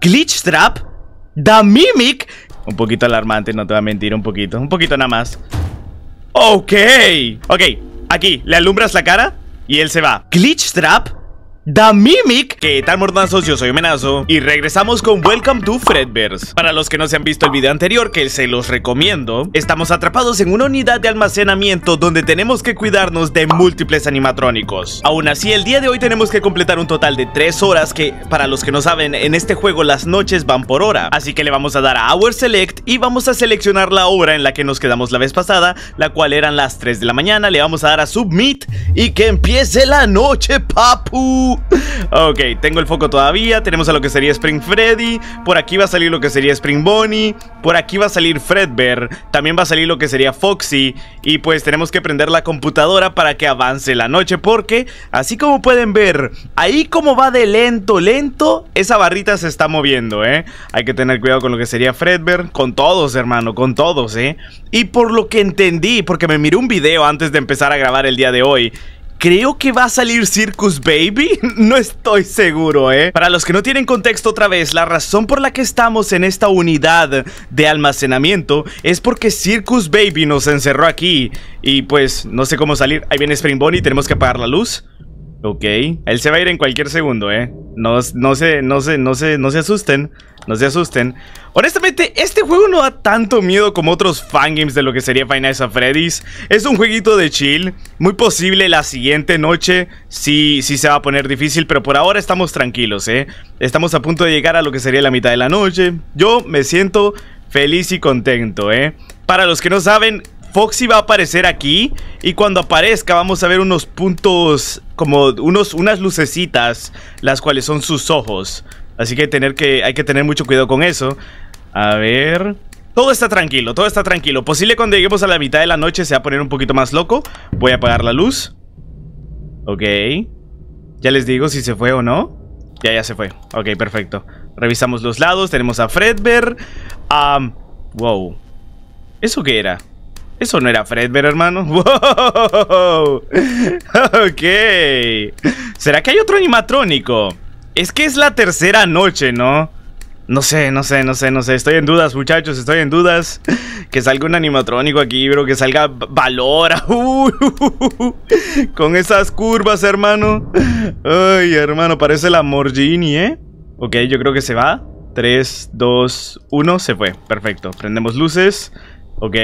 Glitch Trap, The Mimic. Un poquito alarmante, no te voy a mentir, un poquito, un poquito nada más. Ok, ok, aquí, le alumbras la cara y él se va. Glitch Trap, ¡DAMIMIC! Mimic ¿Qué tal mordazos? Yo soy Menazo Y regresamos con Welcome to Fredverse Para los que no se han visto el video anterior, que se los recomiendo Estamos atrapados en una unidad de almacenamiento Donde tenemos que cuidarnos de múltiples animatrónicos Aún así, el día de hoy tenemos que completar un total de 3 horas Que, para los que no saben, en este juego las noches van por hora Así que le vamos a dar a Hour Select Y vamos a seleccionar la hora en la que nos quedamos la vez pasada La cual eran las 3 de la mañana Le vamos a dar a Submit Y que empiece la noche, papu Ok, tengo el foco todavía. Tenemos a lo que sería Spring Freddy. Por aquí va a salir lo que sería Spring Bonnie. Por aquí va a salir Fredbear. También va a salir lo que sería Foxy. Y pues tenemos que prender la computadora para que avance la noche. Porque, así como pueden ver, ahí como va de lento, lento, esa barrita se está moviendo, ¿eh? Hay que tener cuidado con lo que sería Fredbear. Con todos, hermano, con todos, ¿eh? Y por lo que entendí, porque me miré un video antes de empezar a grabar el día de hoy. Creo que va a salir Circus Baby. no estoy seguro, ¿eh? Para los que no tienen contexto otra vez, la razón por la que estamos en esta unidad de almacenamiento es porque Circus Baby nos encerró aquí. Y pues, no sé cómo salir. Ahí viene Spring Bonnie, tenemos que apagar la luz. Ok, él se va a ir en cualquier segundo, ¿eh? No, no, se, no, se, no, se, no se asusten, no se asusten. Honestamente, este juego no da tanto miedo como otros fangames de lo que sería Final Fantasy Freddy's. Es un jueguito de chill, muy posible la siguiente noche sí, sí se va a poner difícil, pero por ahora estamos tranquilos, ¿eh? Estamos a punto de llegar a lo que sería la mitad de la noche. Yo me siento feliz y contento, ¿eh? Para los que no saben, Foxy va a aparecer aquí y cuando aparezca vamos a ver unos puntos como unos, unas lucecitas, las cuales son sus ojos. Así que, tener que hay que tener mucho cuidado con eso. A ver... Todo está tranquilo, todo está tranquilo. Posible cuando lleguemos a la mitad de la noche se va a poner un poquito más loco. Voy a apagar la luz. Ok. Ya les digo si se fue o no. Ya, ya se fue. Ok, perfecto. Revisamos los lados. Tenemos a Fredbear. wow. ¿Eso qué era? Eso no era Fredbear, hermano. ¡Wow! Ok. ¿Será que hay otro animatrónico? Es que es la tercera noche, ¿no? No sé, no sé, no sé, no sé. Estoy en dudas, muchachos, estoy en dudas. Que salga un animatrónico aquí, bro. Que salga Valora. Uh. con esas curvas, hermano. Ay, hermano, parece la Morgini, ¿eh? Ok, yo creo que se va. 3, 2, 1, se fue. Perfecto. Prendemos luces. ¿ok?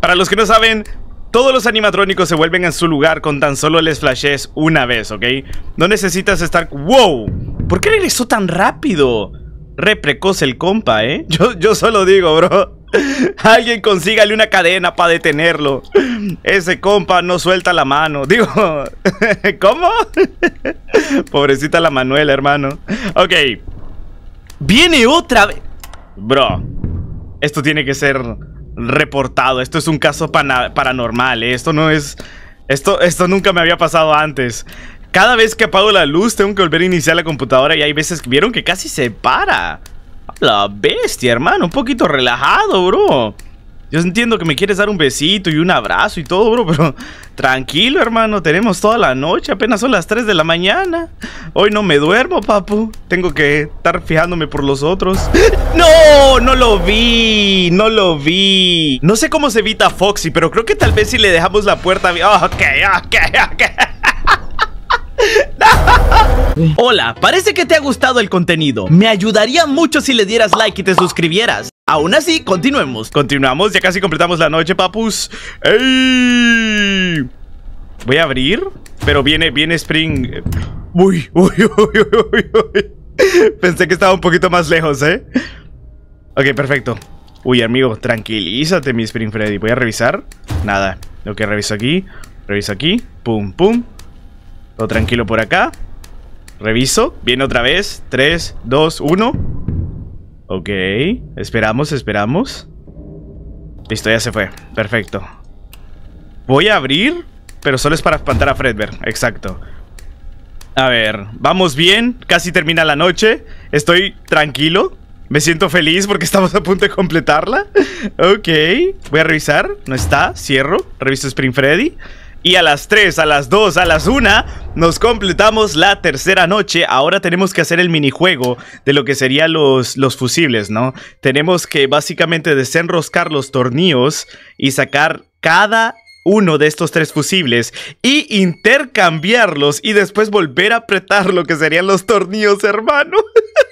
Para los que no saben, todos los animatrónicos se vuelven en su lugar con tan solo les flashes una vez, ¿ok? No necesitas estar... ¡Wow! ¿Por qué regresó tan rápido? Re precoz el compa, ¿eh? Yo, yo solo digo, bro. Alguien consígale una cadena para detenerlo. Ese compa no suelta la mano. Digo, ¿cómo? Pobrecita la Manuela, hermano. Ok. Viene otra vez. Bro, esto tiene que ser reportado. Esto es un caso paranormal. ¿eh? Esto no es. Esto, esto nunca me había pasado antes. Cada vez que apago la luz, tengo que volver a iniciar la computadora. Y hay veces que vieron que casi se para. La bestia, hermano. Un poquito relajado, bro. Yo entiendo que me quieres dar un besito y un abrazo y todo, bro, pero tranquilo, hermano, tenemos toda la noche, apenas son las 3 de la mañana. Hoy no me duermo, papu. Tengo que estar fijándome por los otros. ¡No! No lo vi, no lo vi. No sé cómo se evita Foxy, pero creo que tal vez si le dejamos la puerta... abierta ok, ok, ok. Hola, parece que te ha gustado el contenido. Me ayudaría mucho si le dieras like y te suscribieras. Aún así, continuemos. Continuamos, ya casi completamos la noche, papus. ¡Ey! Voy a abrir, pero viene, viene Spring. Uy, uy, uy, uy, uy. Pensé que estaba un poquito más lejos, ¿eh? Ok, perfecto. Uy, amigo, tranquilízate, mi Spring Freddy. Voy a revisar. Nada. Lo que reviso aquí, reviso aquí. Pum, pum. Todo tranquilo por acá. Reviso. Viene otra vez. 3, 2, 1. Ok. Esperamos, esperamos. Listo, ya se fue. Perfecto. Voy a abrir, pero solo es para espantar a Fredbear. Exacto. A ver, vamos bien. Casi termina la noche. Estoy tranquilo. Me siento feliz porque estamos a punto de completarla. ok. Voy a revisar. No está. Cierro. Reviso Spring Freddy. Y a las 3, a las 2, a las 1 nos completamos la tercera noche. Ahora tenemos que hacer el minijuego de lo que serían los, los fusibles, ¿no? Tenemos que básicamente desenroscar los tornillos y sacar cada uno de estos tres fusibles y intercambiarlos y después volver a apretar lo que serían los tornillos, hermano.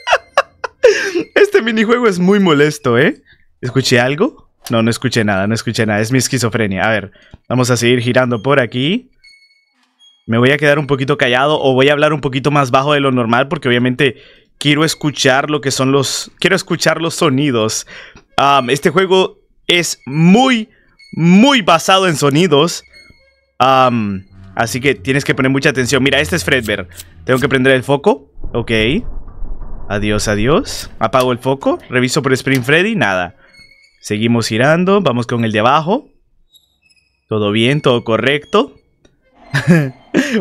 Este minijuego es muy molesto, ¿eh? ¿Escuché algo? No, no escuché nada, no escuché nada. Es mi esquizofrenia. A ver, vamos a seguir girando por aquí. Me voy a quedar un poquito callado o voy a hablar un poquito más bajo de lo normal porque obviamente quiero escuchar lo que son los... Quiero escuchar los sonidos. este juego es muy, muy basado en sonidos. así que tienes que poner mucha atención. Mira, este es Fredbear. Tengo que prender el foco. Ok. Adiós, adiós. Apago el foco. Reviso por Spring Freddy. Nada. Seguimos girando, vamos con el de abajo. Todo bien, todo correcto.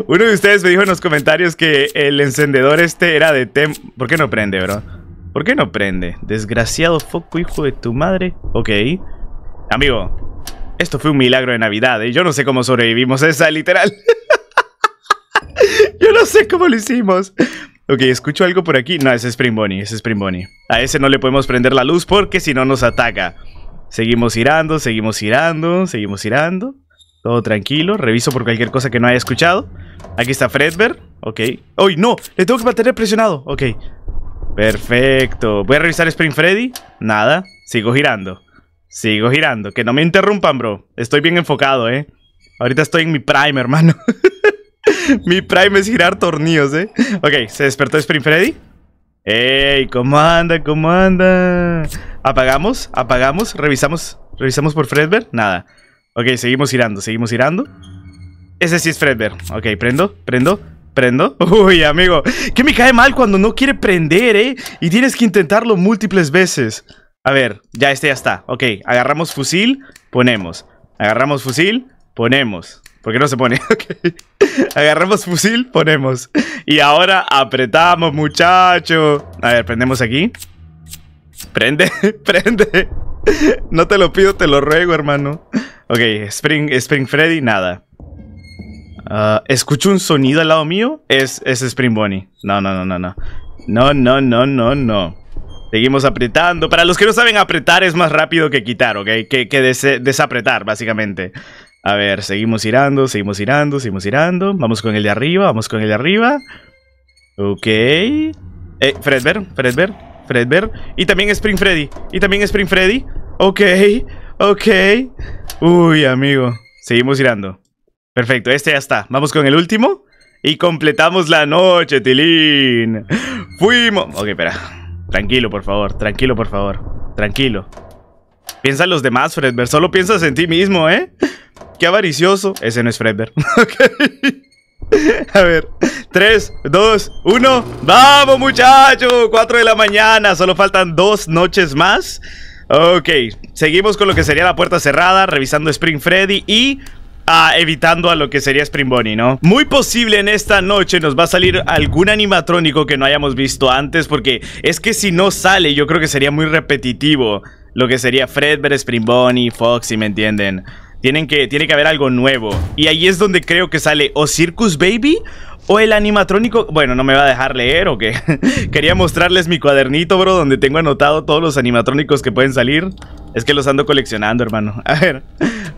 Uno de ustedes me dijo en los comentarios que el encendedor este era de tem... ¿Por qué no prende, bro? ¿Por qué no prende? Desgraciado foco, hijo de tu madre. Ok. Amigo, esto fue un milagro de Navidad, ¿eh? Yo no sé cómo sobrevivimos esa, literal. Yo no sé cómo lo hicimos. Ok, escucho algo por aquí. No, es Spring Bonnie, es Spring Bonnie. A ese no le podemos prender la luz porque si no nos ataca. Seguimos girando, seguimos girando, seguimos girando. Todo tranquilo. Reviso por cualquier cosa que no haya escuchado. Aquí está Fredbear. Ok. ¡Uy, no! Le tengo que mantener presionado. Ok. Perfecto. Voy a revisar Spring Freddy. Nada. Sigo girando. Sigo girando. Que no me interrumpan, bro. Estoy bien enfocado, ¿eh? Ahorita estoy en mi prime, hermano. mi prime es girar tornillos, ¿eh? Ok, se despertó Spring Freddy. ¡Ey! comanda. anda? ¿Cómo anda? ¿Apagamos? ¿Apagamos? ¿Revisamos? ¿Revisamos por Fredbear? Nada. Ok, seguimos girando, seguimos girando. Ese sí es Fredbear. Ok, prendo, prendo, prendo. Uy, amigo, que me cae mal cuando no quiere prender, ¿eh? Y tienes que intentarlo múltiples veces. A ver, ya este ya está. Ok, agarramos fusil, ponemos. Agarramos fusil, ponemos. Porque no se pone. Agarramos fusil, ponemos. Y ahora apretamos, muchacho. A ver, prendemos aquí. Prende, prende. No te lo pido, te lo ruego, hermano. Ok, Spring, Spring Freddy, nada. Ah, ¿Escucho un sonido al lado mío? Es, es Spring Bonnie. No, no, no, no, no. No, no, no, no, no. Seguimos apretando. Para los que no saben, apretar es más rápido que quitar, ¿ok? Que, desapretar, básicamente. A ver, seguimos girando, seguimos girando, seguimos girando. Vamos con el de arriba, vamos con el de arriba. Ok. Eh, Fredbear, Fredbear, Fredbear. Y también Spring Freddy. Y también Spring Freddy. Ok, ok. Uy, amigo. Seguimos girando. Perfecto, este ya está. Vamos con el último. Y completamos la noche, Tilín. Fuimos. Ok, espera. Tranquilo, por favor. Tranquilo, por favor. Tranquilo. Piensa en los demás, Fredbear. Solo piensas en ti mismo, ¿eh? qué avaricioso. Ese no es Fredbear. ok. A ver, 3, 2, 1 ¡Vamos muchachos! 4 de la mañana, solo faltan dos noches más Ok, seguimos con lo que sería la puerta cerrada Revisando Spring Freddy y ah, evitando a lo que sería Spring Bonnie, ¿no? Muy posible en esta noche nos va a salir algún animatrónico que no hayamos visto antes porque es que si no sale yo creo que sería muy repetitivo lo que sería Fredbear, Spring Bonnie, Foxy, ¿me entienden? Tienen que, tiene que haber algo nuevo. Y ahí es donde creo que sale o Circus Baby o el animatrónico. Bueno, no me va a dejar leer o qué. Quería mostrarles mi cuadernito, bro, donde tengo anotado todos los animatrónicos que pueden salir. Es que los ando coleccionando, hermano. A ver,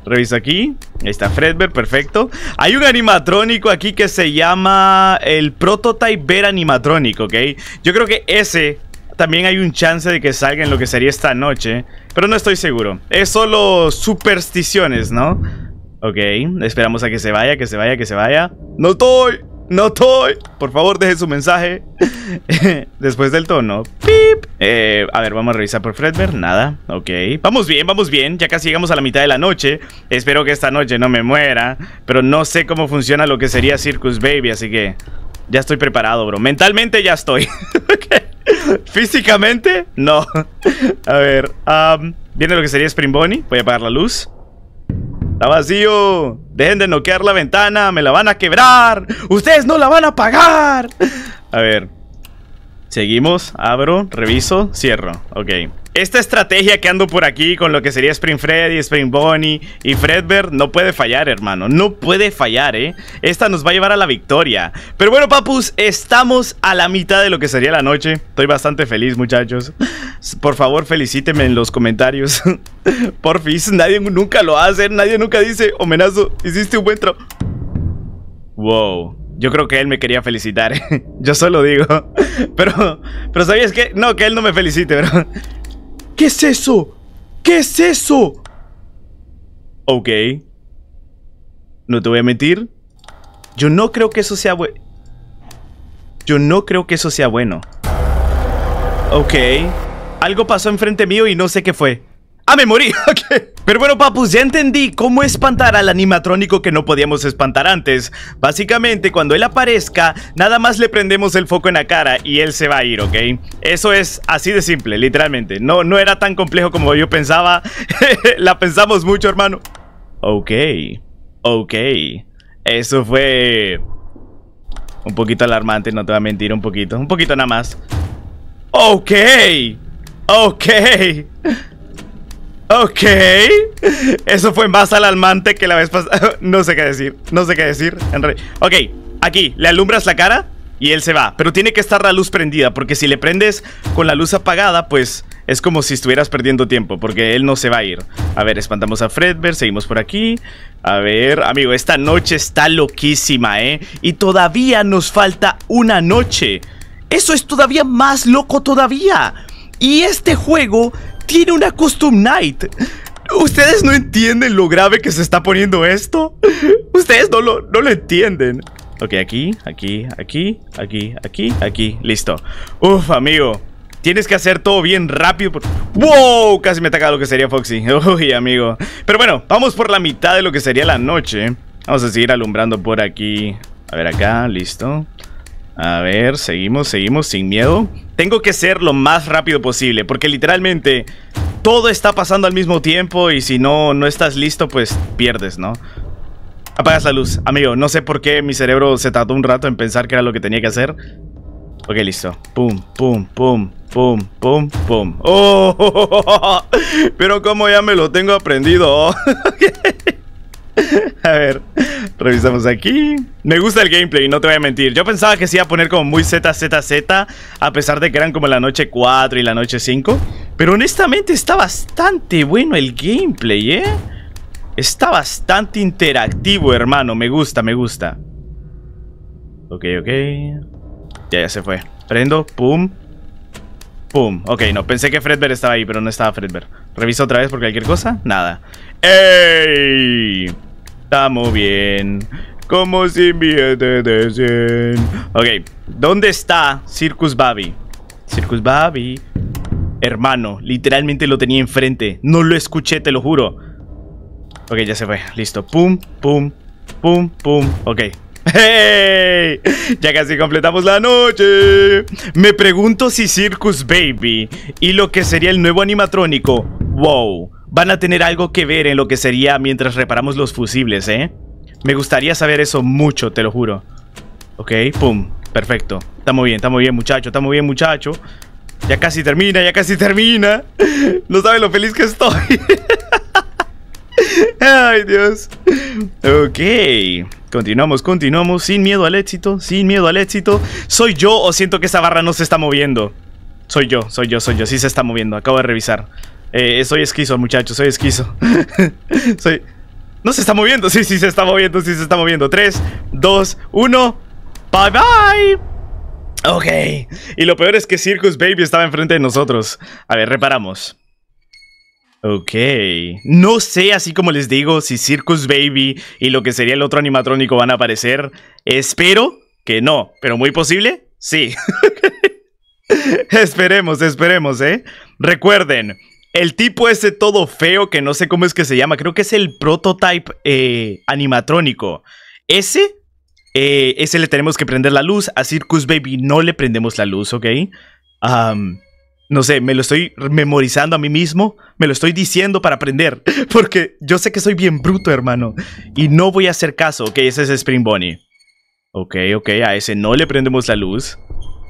reviso aquí. Ahí está Fredbear, perfecto. Hay un animatrónico aquí que se llama el Prototype Bear animatrónico ¿ok? Yo creo que ese también hay un chance de que salga en lo que sería esta noche, pero no estoy seguro. Es solo supersticiones, ¿no? Ok, esperamos a que se vaya, que se vaya, que se vaya. ¡No estoy! ¡No estoy! Por favor, deje su mensaje. Después del tono. ¡Pip! Eh, a ver, vamos a revisar por Fredbear. Nada. Ok. Vamos bien, vamos bien. Ya casi llegamos a la mitad de la noche. Espero que esta noche no me muera. Pero no sé cómo funciona lo que sería Circus Baby, así que... Ya estoy preparado, bro. Mentalmente ya estoy. Físicamente, no. A ver, viene lo que sería Spring Bonnie. Voy a apagar la luz. Está vacío. Dejen de noquear la ventana. Me la van a quebrar. Ustedes no la van a pagar. A ver. Seguimos. Abro. Reviso. Cierro. Ok esta estrategia que ando por aquí con lo que sería Spring Freddy, Spring Bonnie y Fredbear no puede fallar, hermano. No puede fallar, ¿eh? Esta nos va a llevar a la victoria. Pero bueno, papus, estamos a la mitad de lo que sería la noche. Estoy bastante feliz, muchachos. Por favor, felicíteme en los comentarios. Porfis, nadie nunca lo hace, nadie nunca dice, homenazo, hiciste un buen trabajo. Wow. Yo creo que él me quería felicitar. Yo solo digo. Pero, pero ¿sabías que No, que él no me felicite, bro. ¿Qué es eso? ¿Qué es eso? Ok. No te voy a mentir. Yo no creo que eso sea bueno. Yo no creo que eso sea bueno. Ok. Algo pasó enfrente mío y no sé qué fue. ¡Ah, me morí! Ok. Pero bueno, papus, ya entendí cómo espantar al animatrónico que no podíamos espantar antes. Básicamente, cuando él aparezca, nada más le prendemos el foco en la cara y él se va a ir, ¿ok? Eso es así de simple, literalmente. No, no era tan complejo como yo pensaba. la pensamos mucho, hermano. Ok, ok. Eso fue... Un poquito alarmante, no te voy a mentir, un poquito. Un poquito nada más. Ok, ok. Ok. Eso fue más alarmante que la vez pasada. no sé qué decir. No sé qué decir. ok, aquí, le alumbras la cara y él se va. Pero tiene que estar la luz prendida, porque si le prendes con la luz apagada, pues es como si estuvieras perdiendo tiempo, porque él no se va a ir. A ver, espantamos a Fredbear, seguimos por aquí. A ver, amigo, esta noche está loquísima, ¿eh? Y todavía nos falta una noche. Eso es todavía más loco todavía. Y este juego tiene una Custom Night. ¿Ustedes no entienden lo grave que se está poniendo esto? Ustedes no lo, no entienden. Ok, aquí, aquí, aquí, aquí, aquí, aquí. Listo. Uf, amigo. Tienes que hacer todo bien rápido. Por... ¡Wow! Casi me ataca lo que sería Foxy. Uy, amigo. Pero bueno, vamos por la mitad de lo que sería la noche. Vamos a seguir alumbrando por aquí. A ver acá, listo. A ver, seguimos, seguimos sin miedo. Tengo que ser lo más rápido posible, porque literalmente todo está pasando al mismo tiempo y si no, no estás listo, pues pierdes, ¿no? Apagas la luz. Amigo, no sé por qué mi cerebro se tardó un rato en pensar que era lo que tenía que hacer. Ok, listo. Pum, pum, pum, pum, pum, pum. ¡Oh! Pero como ya me lo tengo aprendido. A ver, revisamos aquí. Me gusta el gameplay, no te voy a mentir. Yo pensaba que se iba a poner como muy ZZZ, a pesar de que eran como la noche 4 y la noche 5. Pero honestamente está bastante bueno el gameplay, ¿eh? Está bastante interactivo, hermano. Me gusta, me gusta. Ok, ok. Ya, ya se fue. Prendo, pum. Pum. Ok, no, pensé que Fredbear estaba ahí, pero no estaba Fredbear. Reviso otra vez por cualquier cosa. Nada. ¡Ey! Estamos bien. Como si me de Ok. ¿Dónde está Circus Babi? Circus Babi. Hermano, literalmente lo tenía enfrente. No lo escuché, te lo juro. Ok, ya se fue. Listo. Pum, pum, pum, pum. Ok, ¡Hey! Ya casi completamos la noche. Me pregunto si Circus Baby y lo que sería el nuevo animatrónico, wow, van a tener algo que ver en lo que sería mientras reparamos los fusibles, ¿eh? Me gustaría saber eso mucho, te lo juro. Ok, pum, perfecto. Estamos bien, estamos bien, muchacho, estamos bien, muchacho. Ya casi termina, ya casi termina. No sabes lo feliz que estoy. Ay, Dios. Ok. Continuamos, continuamos. Sin miedo al éxito, sin miedo al éxito. ¿Soy yo o siento que esa barra no se está moviendo? Soy yo, soy yo, soy yo. Sí se está moviendo. Acabo de revisar. Eh, soy esquizo, muchachos, soy esquizo. soy... No se está moviendo. Sí, sí se está moviendo, sí se está moviendo. 3, 2, 1. Bye, bye. Ok. Y lo peor es que Circus Baby estaba enfrente de nosotros. A ver, reparamos. Ok. No sé, así como les digo, si Circus Baby y lo que sería el otro animatrónico van a aparecer. Espero que no, pero muy posible, sí. esperemos, esperemos, ¿eh? Recuerden, el tipo ese todo feo que no sé cómo es que se llama, creo que es el prototype eh, animatrónico. Ese, eh, ese le tenemos que prender la luz. A Circus Baby no le prendemos la luz, ¿ok? Ahm no sé, me lo estoy memorizando a mí mismo, me lo estoy diciendo para aprender, porque yo sé que soy bien bruto, hermano, y no voy a hacer caso, ok, ese es Spring Bonnie Ok, ok, a ese no le prendemos la luz.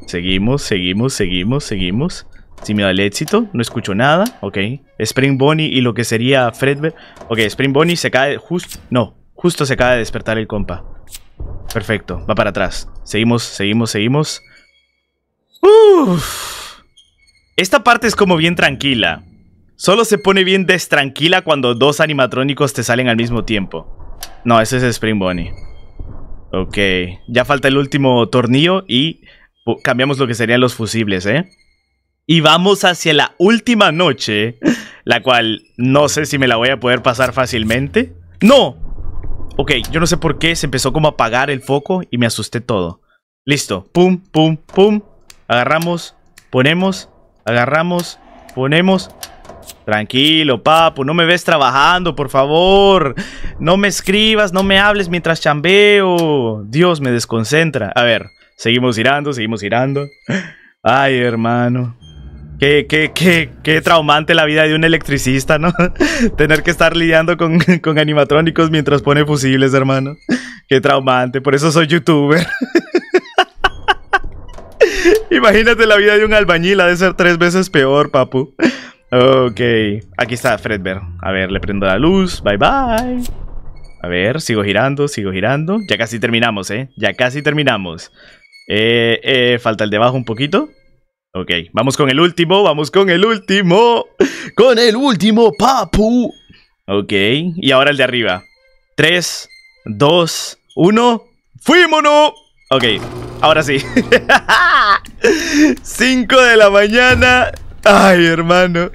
Seguimos, seguimos, seguimos, seguimos. Si me da el éxito, no escucho nada, ok. Spring Bonnie y lo que sería Fredbear. Ok, Spring Bonnie se cae justo, no, justo se acaba de despertar el compa. Perfecto, va para atrás. Seguimos, seguimos, seguimos. Uff. Esta parte es como bien tranquila. Solo se pone bien destranquila cuando dos animatrónicos te salen al mismo tiempo. No, ese es Spring Bonnie. Ok, ya falta el último tornillo y cambiamos lo que serían los fusibles, ¿eh? Y vamos hacia la última noche, la cual no sé si me la voy a poder pasar fácilmente. ¡No! Ok, yo no sé por qué se empezó como a apagar el foco y me asusté todo. Listo, pum, pum, pum. Agarramos, ponemos Agarramos, ponemos... Tranquilo, papu, no me ves trabajando, por favor. No me escribas, no me hables mientras chambeo. Dios me desconcentra. A ver, seguimos girando, seguimos girando. Ay, hermano. Qué, qué, qué, qué traumante la vida de un electricista, ¿no? Tener que estar lidiando con, con animatrónicos mientras pone fusibles, hermano. Qué traumante, por eso soy youtuber. Imagínate la vida de un albañil, ha de ser tres veces peor, papu. Ok, aquí está Fredbear. A ver, le prendo la luz. Bye bye. A ver, sigo girando, sigo girando. Ya casi terminamos, ¿eh? Ya casi terminamos. Eh, eh, falta el de abajo un poquito. Ok, vamos con el último, vamos con el último. Con el último, papu. Ok, y ahora el de arriba. Tres, dos, uno. ¡Fuímonos! Ok, Ahora sí. 5 de la mañana. Ay, hermano.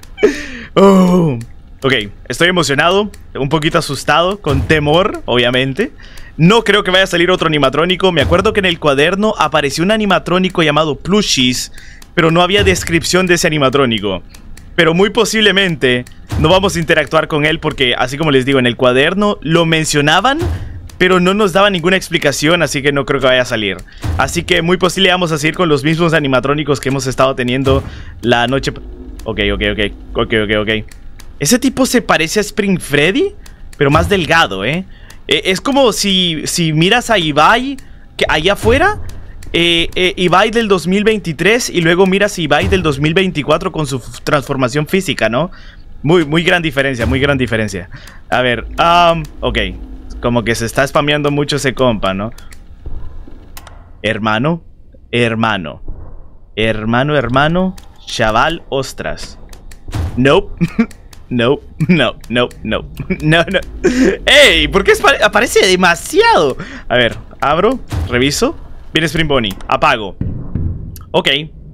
Oh. Ok, estoy emocionado, un poquito asustado, con temor, obviamente. No creo que vaya a salir otro animatrónico. Me acuerdo que en el cuaderno apareció un animatrónico llamado Plushies, pero no había descripción de ese animatrónico. Pero muy posiblemente no vamos a interactuar con él porque, así como les digo, en el cuaderno lo mencionaban, pero no nos daba ninguna explicación, así que no creo que vaya a salir. Así que muy posible vamos a seguir con los mismos animatrónicos que hemos estado teniendo la noche... Ok, ok, ok, ok, ok, Ese tipo se parece a Spring Freddy, pero más delgado, ¿eh? E-, es como si, si miras a Ibai, que allá afuera, eh, eh, Ibai del 2023 y luego miras Ibai del 2024 con su transformación física, ¿no? Muy, muy gran diferencia, muy gran diferencia. A ver, ok. Como que se está spameando mucho ese compa, ¿no? Hermano, hermano, hermano, hermano, chaval, ostras. Nope. No, no, no, no, no, no. ¡Ey! ¿Por qué aparece demasiado? A ver, abro, reviso. Viene Spring Bonnie, apago. Ok,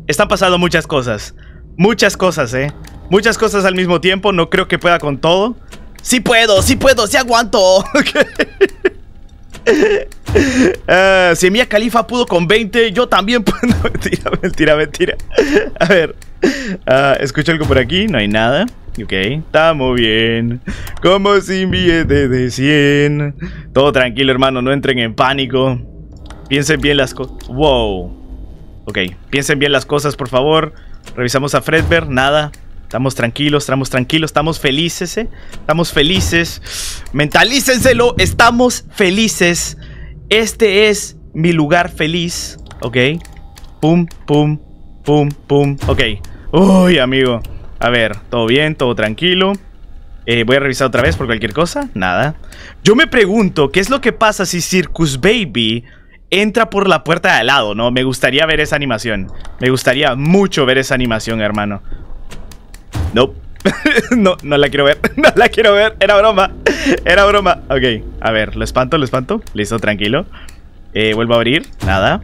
están pasando muchas cosas. Muchas cosas, eh. Muchas cosas al mismo tiempo, no creo que pueda con todo. Si puedo, si puedo, si aguanto. Eh, si Mia Califa pudo con 20, yo también puedo. mentira, mentira, mentira. A ver. Ah, escucho algo por aquí, no hay nada. Ok, está muy bien. Como si billete de 100. Todo tranquilo, hermano, no entren en pánico. Piensen bien las cosas. Wow. Ok, piensen bien las cosas, por favor. Revisamos a Fredbear, nada. Estamos tranquilos, estamos tranquilos, estamos felices, ¿eh? Estamos felices. Mentalícenselo, estamos felices. Este es mi lugar feliz, ¿ok? Pum, pum, pum, pum, ok. Uy, amigo. A ver, todo bien, todo tranquilo. Eh, voy a revisar otra vez por cualquier cosa. Nada. Yo me pregunto, ¿qué es lo que pasa si Circus Baby entra por la puerta de al lado, no? Me gustaría ver esa animación. Me gustaría mucho ver esa animación, hermano. No, no, no la quiero ver. No la quiero ver. Era broma. Era broma. Ok, a ver, lo espanto, lo espanto. Listo, tranquilo. Eh, vuelvo a abrir. Nada.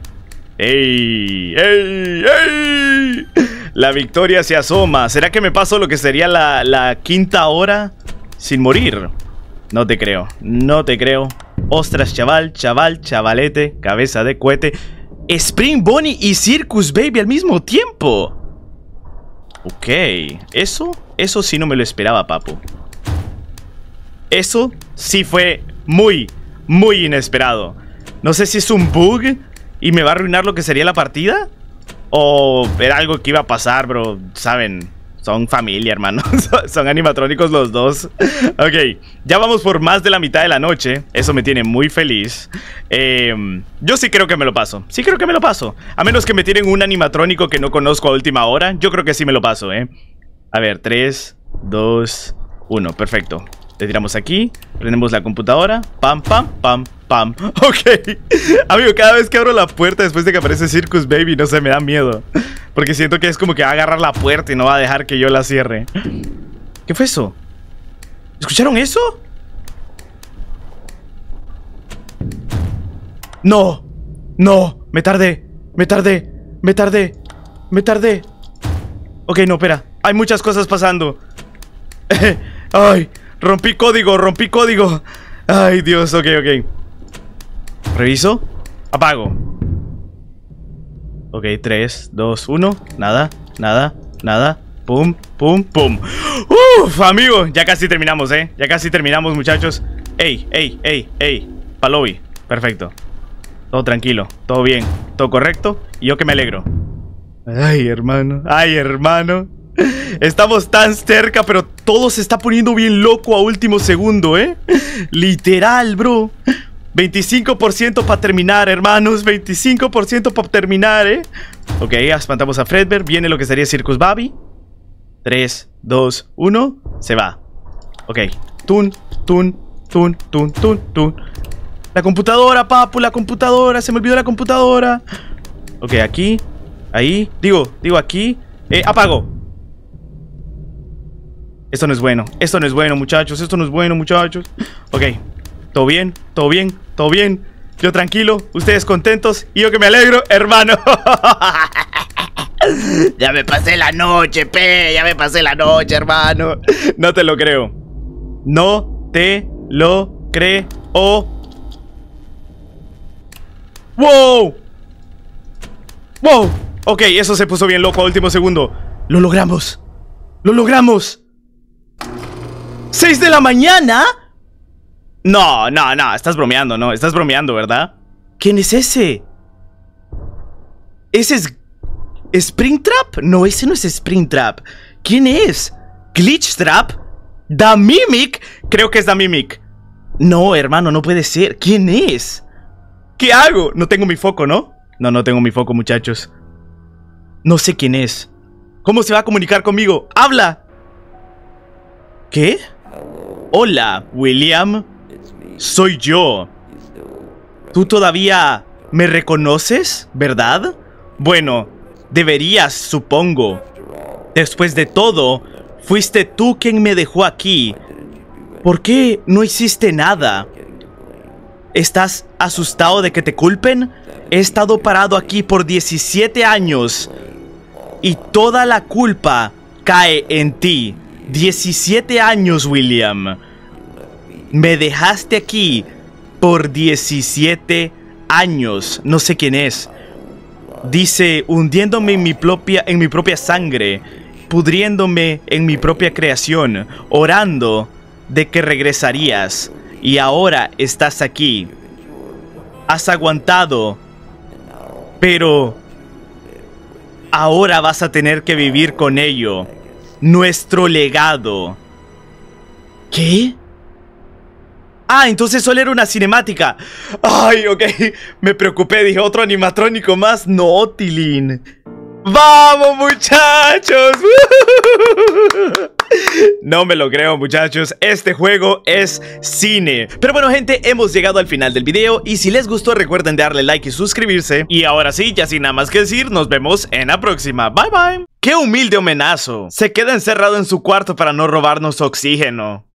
¡Ey! ¡Ey! ¡Ey! La victoria se asoma. ¿Será que me paso lo que sería la, la quinta hora sin morir? No te creo. No te creo. Ostras, chaval, chaval, chavalete, cabeza de cohete. Spring Bonnie y Circus Baby al mismo tiempo. Ok, eso, eso sí no me lo esperaba, papu. Eso sí fue muy, muy inesperado. No sé si es un bug y me va a arruinar lo que sería la partida. O era algo que iba a pasar, bro. Saben, son familia, hermano. Son animatrónicos los dos. ok, ya vamos por más de la mitad de la noche. Eso me tiene muy feliz. Em, yo sí creo que me lo paso. Sí creo que me lo paso. A menos que me tiren un animatrónico que no conozco a última hora. Yo creo que sí me lo paso, ¿eh? A ver, 3, 2, 1. Perfecto. Le tiramos aquí, prendemos la computadora, pam, pam, pam, pam. Ok. Amigo, cada vez que abro la puerta después de que aparece Circus Baby, no sé, me da miedo. Porque siento que es como que va a agarrar la puerta y no va a dejar que yo la cierre. ¿Qué fue eso? ¿Escucharon eso? No, no, me tardé, me tardé, me tardé, me tardé. Ok, no, espera, hay muchas cosas pasando. Ay, Rompí código, rompí código. Ay, Dios, ok, ok. Reviso. Apago. Ok, 3, 2, 1. Nada, nada, nada. Pum, pum, pum. Uf, amigo. Ya casi terminamos, eh. Ya casi terminamos, muchachos. Ey, ey, ey, ey. Palobi. Perfecto. Todo tranquilo, todo bien, todo correcto. Y yo que me alegro. Ay, hermano. Ay, hermano. Estamos tan cerca, pero todo se está poniendo bien loco a último segundo, ¿eh? Literal, bro. 25% para terminar, hermanos. 25% para terminar, ¿eh? Ok, espantamos a Fredbear. Viene lo que sería Circus Babi. 3, 2, 1. Se va. Ok. Tun, tun, tun, tun, tun, tun. La computadora, papu, la computadora. Se me olvidó la computadora. Ok, aquí. Ahí. Digo, digo aquí. Eh, apago. Esto no es bueno, esto no es bueno, muchachos, esto no es bueno, muchachos. Ok, todo bien, todo bien, todo bien. Yo tranquilo, ustedes contentos y yo que me alegro, hermano. ya me pasé la noche, pe, ya me pasé la noche, hermano. No te lo creo. No te lo creo. ¡Wow! ¡Wow! Ok, eso se puso bien loco a último segundo. ¡Lo logramos! ¡Lo logramos! ¡Seis de la mañana? No, no, no, estás bromeando, no, estás bromeando, ¿verdad? ¿Quién es ese? ¿Ese es Springtrap? No, ese no es Springtrap. ¿Quién es? ¿Glitchtrap? Mimic? Creo que es Damimic. No, hermano, no puede ser. ¿Quién es? ¿Qué hago? No tengo mi foco, ¿no? No, no tengo mi foco, muchachos. No sé quién es. ¿Cómo se va a comunicar conmigo? ¡Habla! ¿Qué? Hola, William. Soy yo. ¿Tú todavía me reconoces, verdad? Bueno, deberías, supongo. Después de todo, fuiste tú quien me dejó aquí. ¿Por qué no hiciste nada? ¿Estás asustado de que te culpen? He estado parado aquí por 17 años y toda la culpa cae en ti. 17 años, William. Me dejaste aquí por 17 años. No sé quién es. Dice, hundiéndome en mi propia, en mi propia sangre, pudriéndome en mi propia creación, orando de que regresarías. Y ahora estás aquí. Has aguantado, pero ahora vas a tener que vivir con ello nuestro legado. ¿Qué? Ah, entonces solo era una cinemática. Ay, ok. Me preocupé, dije otro animatrónico más. No, ¡Vamos, muchachos! No me lo creo muchachos, este juego es cine Pero bueno gente, hemos llegado al final del video Y si les gustó recuerden darle like y suscribirse Y ahora sí, ya sin nada más que decir, nos vemos en la próxima Bye bye ¡Qué humilde homenazo! Se queda encerrado en su cuarto para no robarnos oxígeno